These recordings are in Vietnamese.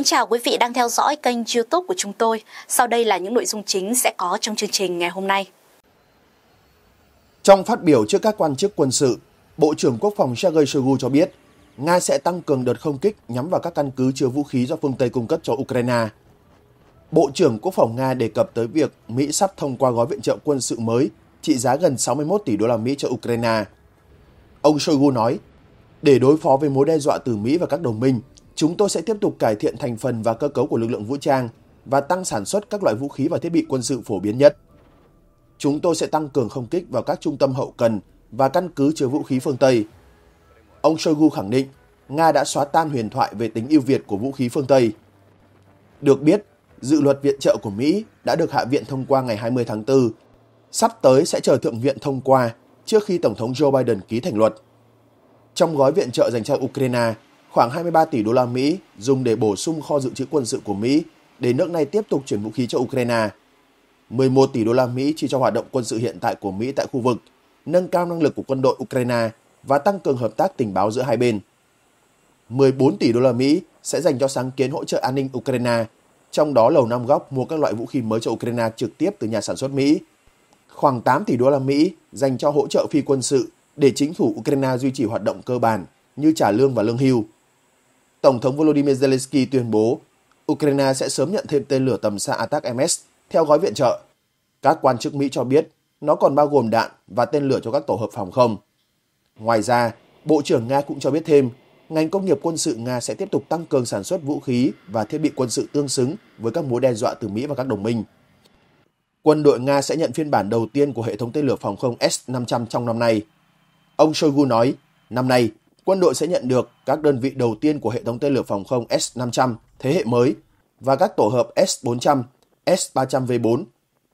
Kính chào quý vị đang theo dõi kênh youtube của chúng tôi. Sau đây là những nội dung chính sẽ có trong chương trình ngày hôm nay. Trong phát biểu trước các quan chức quân sự, Bộ trưởng Quốc phòng Sergei Shoigu cho biết Nga sẽ tăng cường đợt không kích nhắm vào các căn cứ chứa vũ khí do phương Tây cung cấp cho Ukraine. Bộ trưởng Quốc phòng Nga đề cập tới việc Mỹ sắp thông qua gói viện trợ quân sự mới trị giá gần 61 tỷ đô la Mỹ cho Ukraine. Ông Shoigu nói, để đối phó với mối đe dọa từ Mỹ và các đồng minh, Chúng tôi sẽ tiếp tục cải thiện thành phần và cơ cấu của lực lượng vũ trang và tăng sản xuất các loại vũ khí và thiết bị quân sự phổ biến nhất. Chúng tôi sẽ tăng cường không kích vào các trung tâm hậu cần và căn cứ chứa vũ khí phương Tây. Ông Shoigu khẳng định, Nga đã xóa tan huyền thoại về tính ưu việt của vũ khí phương Tây. Được biết, dự luật viện trợ của Mỹ đã được Hạ viện thông qua ngày 20 tháng 4, sắp tới sẽ chờ Thượng viện thông qua trước khi Tổng thống Joe Biden ký thành luật. Trong gói viện trợ dành cho Ukraine, khoảng 23 tỷ đô la Mỹ dùng để bổ sung kho dự trữ quân sự của Mỹ để nước này tiếp tục chuyển vũ khí cho Ukraine. 11 tỷ đô la Mỹ chi cho hoạt động quân sự hiện tại của Mỹ tại khu vực, nâng cao năng lực của quân đội Ukraine và tăng cường hợp tác tình báo giữa hai bên. 14 tỷ đô la Mỹ sẽ dành cho sáng kiến hỗ trợ an ninh Ukraine, trong đó Lầu Năm Góc mua các loại vũ khí mới cho Ukraine trực tiếp từ nhà sản xuất Mỹ. Khoảng 8 tỷ đô la Mỹ dành cho hỗ trợ phi quân sự để chính phủ Ukraine duy trì hoạt động cơ bản như trả lương và lương hưu, Tổng thống Volodymyr Zelensky tuyên bố Ukraine sẽ sớm nhận thêm tên lửa tầm xa MS theo gói viện trợ. Các quan chức Mỹ cho biết nó còn bao gồm đạn và tên lửa cho các tổ hợp phòng không. Ngoài ra, Bộ trưởng Nga cũng cho biết thêm, ngành công nghiệp quân sự Nga sẽ tiếp tục tăng cường sản xuất vũ khí và thiết bị quân sự tương xứng với các mối đe dọa từ Mỹ và các đồng minh. Quân đội Nga sẽ nhận phiên bản đầu tiên của hệ thống tên lửa phòng không S-500 trong năm nay. Ông Shoigu nói, năm nay, quân đội sẽ nhận được các đơn vị đầu tiên của hệ thống tên lửa phòng không S-500 thế hệ mới và các tổ hợp S-400, S-300V4,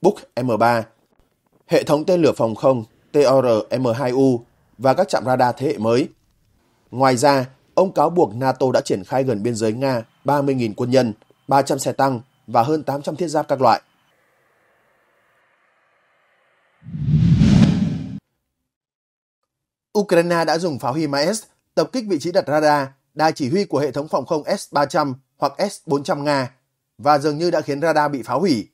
Buk M3, hệ thống tên lửa phòng không TOR-M2U và các trạm radar thế hệ mới. Ngoài ra, ông cáo buộc NATO đã triển khai gần biên giới Nga 30.000 quân nhân, 300 xe tăng và hơn 800 thiết giáp các loại. Ukraine đã dùng pháo HIMARS tập kích vị trí đặt radar, đài chỉ huy của hệ thống phòng không S-300 hoặc S-400 Nga và dường như đã khiến radar bị phá hủy.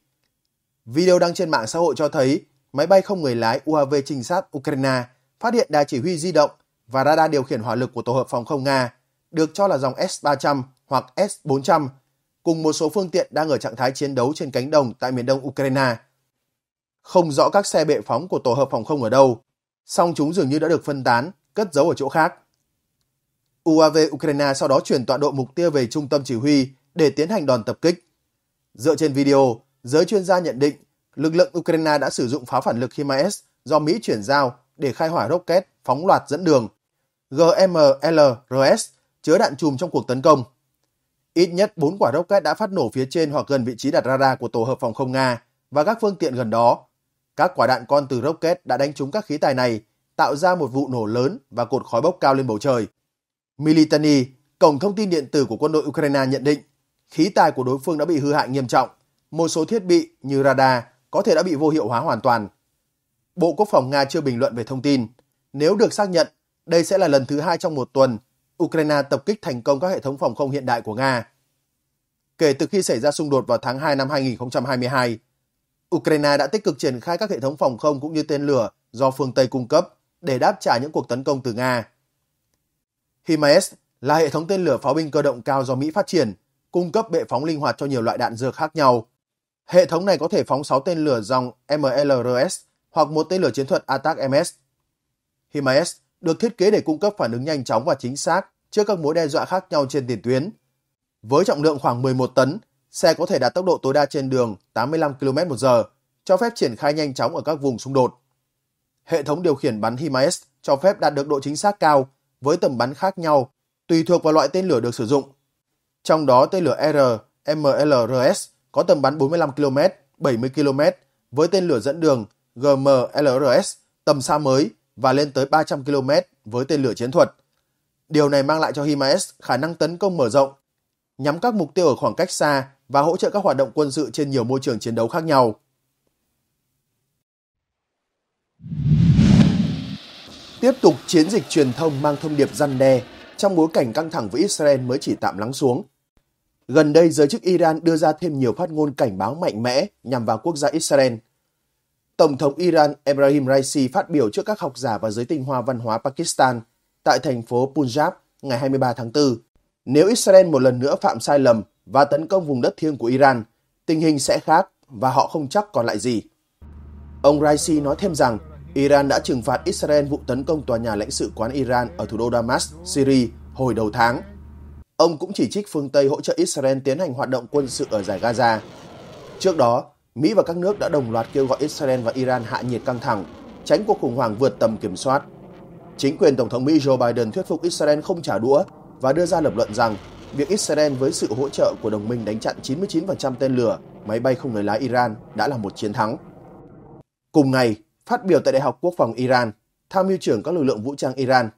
Video đăng trên mạng xã hội cho thấy máy bay không người lái UAV trinh sát Ukraine phát hiện đài chỉ huy di động và radar điều khiển hỏa lực của tổ hợp phòng không Nga, được cho là dòng S-300 hoặc S-400, cùng một số phương tiện đang ở trạng thái chiến đấu trên cánh đồng tại miền đông Ukraine. Không rõ các xe bệ phóng của tổ hợp phòng không ở đâu, song chúng dường như đã được phân tán, cất giấu ở chỗ khác. UAV Ukraine sau đó chuyển tọa độ mục tiêu về trung tâm chỉ huy để tiến hành đòn tập kích. Dựa trên video, giới chuyên gia nhận định lực lượng Ukraine đã sử dụng pháo phản lực HIMARS do Mỹ chuyển giao để khai hỏa rocket phóng loạt dẫn đường GMLRS chứa đạn chùm trong cuộc tấn công. Ít nhất 4 quả rocket đã phát nổ phía trên hoặc gần vị trí đặt radar của tổ hợp phòng không Nga và các phương tiện gần đó. Các quả đạn con từ rocket đã đánh trúng các khí tài này, tạo ra một vụ nổ lớn và cột khói bốc cao lên bầu trời. Militani, cổng thông tin điện tử của quân đội Ukraine nhận định khí tài của đối phương đã bị hư hại nghiêm trọng, một số thiết bị như radar có thể đã bị vô hiệu hóa hoàn toàn. Bộ Quốc phòng Nga chưa bình luận về thông tin. Nếu được xác nhận, đây sẽ là lần thứ hai trong một tuần Ukraine tập kích thành công các hệ thống phòng không hiện đại của Nga. Kể từ khi xảy ra xung đột vào tháng 2 năm 2022, Ukraine đã tích cực triển khai các hệ thống phòng không cũng như tên lửa do phương Tây cung cấp để đáp trả những cuộc tấn công từ Nga. HIMARS là hệ thống tên lửa pháo binh cơ động cao do Mỹ phát triển, cung cấp bệ phóng linh hoạt cho nhiều loại đạn dược khác nhau. Hệ thống này có thể phóng 6 tên lửa dòng MLRS hoặc một tên lửa chiến thuật ATAC MS. HIMARS được thiết kế để cung cấp phản ứng nhanh chóng và chính xác trước các mối đe dọa khác nhau trên tiền tuyến. Với trọng lượng khoảng 11 tấn, xe có thể đạt tốc độ tối đa trên đường 85 km/h, cho phép triển khai nhanh chóng ở các vùng xung đột. Hệ thống điều khiển bắn HIMARS cho phép đạt được độ chính xác cao với tầm bắn khác nhau, tùy thuộc vào loại tên lửa được sử dụng. Trong đó tên lửa RMLRS có tầm bắn 45 km, 70 km với tên lửa dẫn đường GMLRS tầm xa mới và lên tới 300 km với tên lửa chiến thuật. Điều này mang lại cho HIMARS khả năng tấn công mở rộng, nhắm các mục tiêu ở khoảng cách xa và hỗ trợ các hoạt động quân sự trên nhiều môi trường chiến đấu khác nhau. tiếp tục chiến dịch truyền thông mang thông điệp răn đe trong bối cảnh căng thẳng với Israel mới chỉ tạm lắng xuống. Gần đây, giới chức Iran đưa ra thêm nhiều phát ngôn cảnh báo mạnh mẽ nhằm vào quốc gia Israel. Tổng thống Iran Ebrahim Raisi phát biểu trước các học giả và giới tinh hoa văn hóa Pakistan tại thành phố Punjab ngày 23 tháng 4. Nếu Israel một lần nữa phạm sai lầm và tấn công vùng đất thiêng của Iran, tình hình sẽ khác và họ không chắc còn lại gì. Ông Raisi nói thêm rằng Iran đã trừng phạt Israel vụ tấn công tòa nhà lãnh sự quán Iran ở thủ đô Damas, Syria hồi đầu tháng. Ông cũng chỉ trích phương Tây hỗ trợ Israel tiến hành hoạt động quân sự ở giải Gaza. Trước đó, Mỹ và các nước đã đồng loạt kêu gọi Israel và Iran hạ nhiệt căng thẳng, tránh cuộc khủng hoảng vượt tầm kiểm soát. Chính quyền Tổng thống Mỹ Joe Biden thuyết phục Israel không trả đũa và đưa ra lập luận rằng việc Israel với sự hỗ trợ của đồng minh đánh chặn 99% tên lửa, máy bay không người lái Iran đã là một chiến thắng. Cùng ngày, Phát biểu tại Đại học Quốc phòng Iran, tham mưu trưởng các lực lượng vũ trang Iran,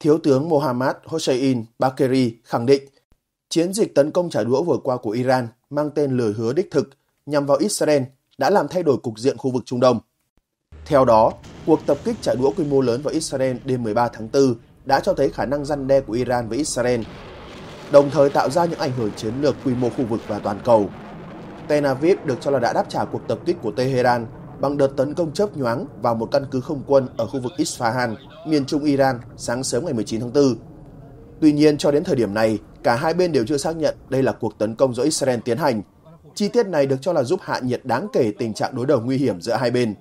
Thiếu tướng Mohammad Hossein Bakeri khẳng định chiến dịch tấn công trả đũa vừa qua của Iran mang tên lời hứa đích thực nhằm vào Israel đã làm thay đổi cục diện khu vực Trung Đông. Theo đó, cuộc tập kích trả đũa quy mô lớn vào Israel đêm 13 tháng 4 đã cho thấy khả năng răn đe của Iran với Israel, đồng thời tạo ra những ảnh hưởng chiến lược quy mô khu vực và toàn cầu. Tel Aviv được cho là đã đáp trả cuộc tập kích của Tehran bằng đợt tấn công chớp nhoáng vào một căn cứ không quân ở khu vực Isfahan, miền trung Iran sáng sớm ngày 19 tháng 4. Tuy nhiên, cho đến thời điểm này, cả hai bên đều chưa xác nhận đây là cuộc tấn công do Israel tiến hành. Chi tiết này được cho là giúp hạ nhiệt đáng kể tình trạng đối đầu nguy hiểm giữa hai bên.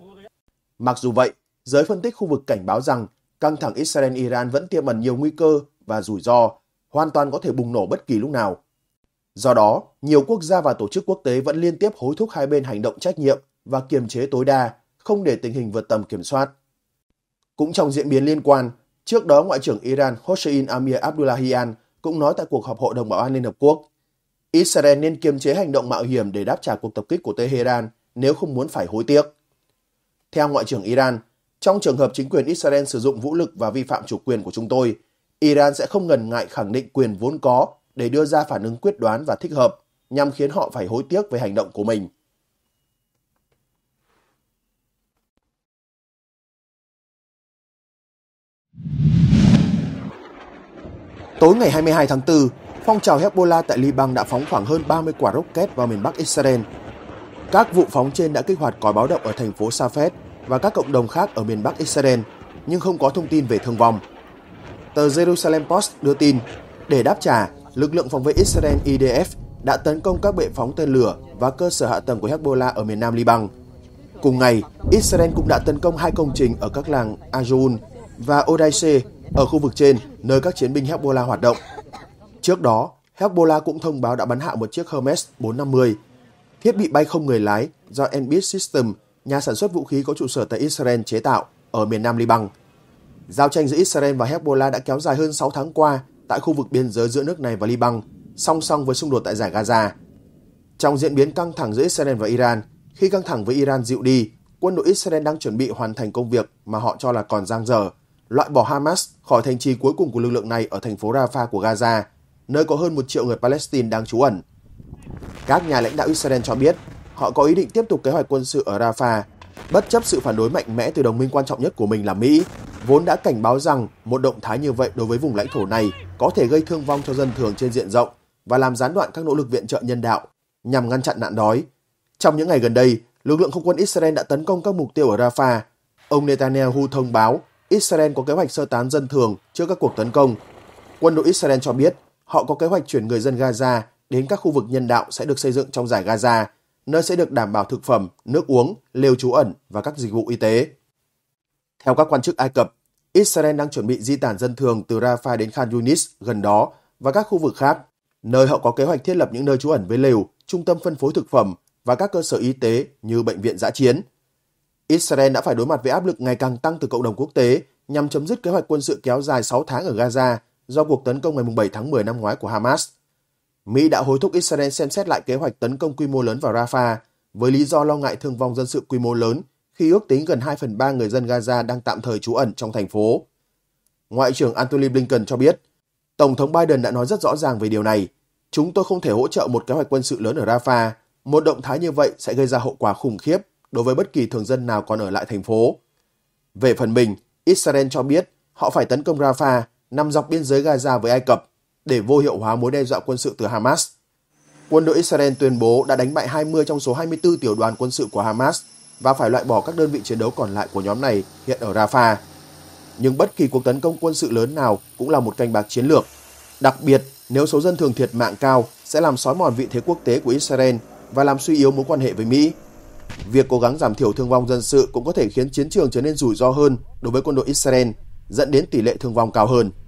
Mặc dù vậy, giới phân tích khu vực cảnh báo rằng căng thẳng Israel-Iran vẫn tiềm ẩn nhiều nguy cơ và rủi ro, hoàn toàn có thể bùng nổ bất kỳ lúc nào. Do đó, nhiều quốc gia và tổ chức quốc tế vẫn liên tiếp hối thúc hai bên hành động trách nhiệm và kiềm chế tối đa, không để tình hình vượt tầm kiểm soát. Cũng trong diễn biến liên quan, trước đó Ngoại trưởng Iran Hossein Amir Abdullahian cũng nói tại cuộc họp Hội đồng Bảo an Liên Hợp Quốc, Israel nên kiềm chế hành động mạo hiểm để đáp trả cuộc tập kích của Tehran nếu không muốn phải hối tiếc. Theo Ngoại trưởng Iran, trong trường hợp chính quyền Israel sử dụng vũ lực và vi phạm chủ quyền của chúng tôi, Iran sẽ không ngần ngại khẳng định quyền vốn có để đưa ra phản ứng quyết đoán và thích hợp nhằm khiến họ phải hối tiếc về hành động của mình. Tối ngày 22 tháng 4, phong trào Hezbollah tại Liban đã phóng khoảng hơn 30 quả rocket vào miền Bắc Israel. Các vụ phóng trên đã kích hoạt còi báo động ở thành phố Safed và các cộng đồng khác ở miền Bắc Israel, nhưng không có thông tin về thương vong. Tờ Jerusalem Post đưa tin, để đáp trả, lực lượng phòng vệ Israel IDF đã tấn công các bệ phóng tên lửa và cơ sở hạ tầng của Hezbollah ở miền Nam Liban. Cùng ngày, Israel cũng đã tấn công hai công trình ở các làng Ajoun và Odaise ở khu vực trên nơi các chiến binh Hezbollah hoạt động. Trước đó, Hezbollah cũng thông báo đã bắn hạ một chiếc Hermes 450, thiết bị bay không người lái do Enbit System, nhà sản xuất vũ khí có trụ sở tại Israel chế tạo ở miền Nam Liban. Giao tranh giữa Israel và Hezbollah đã kéo dài hơn 6 tháng qua tại khu vực biên giới giữa nước này và Liban, song song với xung đột tại giải Gaza. Trong diễn biến căng thẳng giữa Israel và Iran, khi căng thẳng với Iran dịu đi, quân đội Israel đang chuẩn bị hoàn thành công việc mà họ cho là còn dang dở – loại bỏ Hamas khỏi thành trì cuối cùng của lực lượng này ở thành phố Rafah của Gaza, nơi có hơn một triệu người Palestine đang trú ẩn. Các nhà lãnh đạo Israel cho biết họ có ý định tiếp tục kế hoạch quân sự ở Rafah, bất chấp sự phản đối mạnh mẽ từ đồng minh quan trọng nhất của mình là Mỹ, vốn đã cảnh báo rằng một động thái như vậy đối với vùng lãnh thổ này có thể gây thương vong cho dân thường trên diện rộng và làm gián đoạn các nỗ lực viện trợ nhân đạo nhằm ngăn chặn nạn đói. Trong những ngày gần đây, lực lượng không quân Israel đã tấn công các mục tiêu ở Rafah. Ông Netanyahu thông báo Israel có kế hoạch sơ tán dân thường trước các cuộc tấn công. Quân đội Israel cho biết họ có kế hoạch chuyển người dân Gaza đến các khu vực nhân đạo sẽ được xây dựng trong giải Gaza, nơi sẽ được đảm bảo thực phẩm, nước uống, lều trú ẩn và các dịch vụ y tế. Theo các quan chức Ai Cập, Israel đang chuẩn bị di tản dân thường từ Rafah đến Khan Yunis gần đó và các khu vực khác, nơi họ có kế hoạch thiết lập những nơi trú ẩn với lều, trung tâm phân phối thực phẩm và các cơ sở y tế như bệnh viện giã chiến – Israel đã phải đối mặt với áp lực ngày càng tăng từ cộng đồng quốc tế nhằm chấm dứt kế hoạch quân sự kéo dài 6 tháng ở Gaza do cuộc tấn công ngày 7 tháng 10 năm ngoái của Hamas. Mỹ đã hối thúc Israel xem xét lại kế hoạch tấn công quy mô lớn vào Rafah với lý do lo ngại thương vong dân sự quy mô lớn khi ước tính gần 2 phần 3 người dân Gaza đang tạm thời trú ẩn trong thành phố. Ngoại trưởng Antony Blinken cho biết, Tổng thống Biden đã nói rất rõ ràng về điều này. Chúng tôi không thể hỗ trợ một kế hoạch quân sự lớn ở Rafah. Một động thái như vậy sẽ gây ra hậu quả khủng khiếp đối với bất kỳ thường dân nào còn ở lại thành phố. Về phần mình, Israel cho biết họ phải tấn công Rafah nằm dọc biên giới Gaza với Ai Cập để vô hiệu hóa mối đe dọa quân sự từ Hamas. Quân đội Israel tuyên bố đã đánh bại 20 trong số 24 tiểu đoàn quân sự của Hamas và phải loại bỏ các đơn vị chiến đấu còn lại của nhóm này hiện ở Rafah. Nhưng bất kỳ cuộc tấn công quân sự lớn nào cũng là một canh bạc chiến lược. Đặc biệt, nếu số dân thường thiệt mạng cao sẽ làm xói mòn vị thế quốc tế của Israel và làm suy yếu mối quan hệ với Mỹ. Việc cố gắng giảm thiểu thương vong dân sự cũng có thể khiến chiến trường trở nên rủi ro hơn đối với quân đội Israel, dẫn đến tỷ lệ thương vong cao hơn.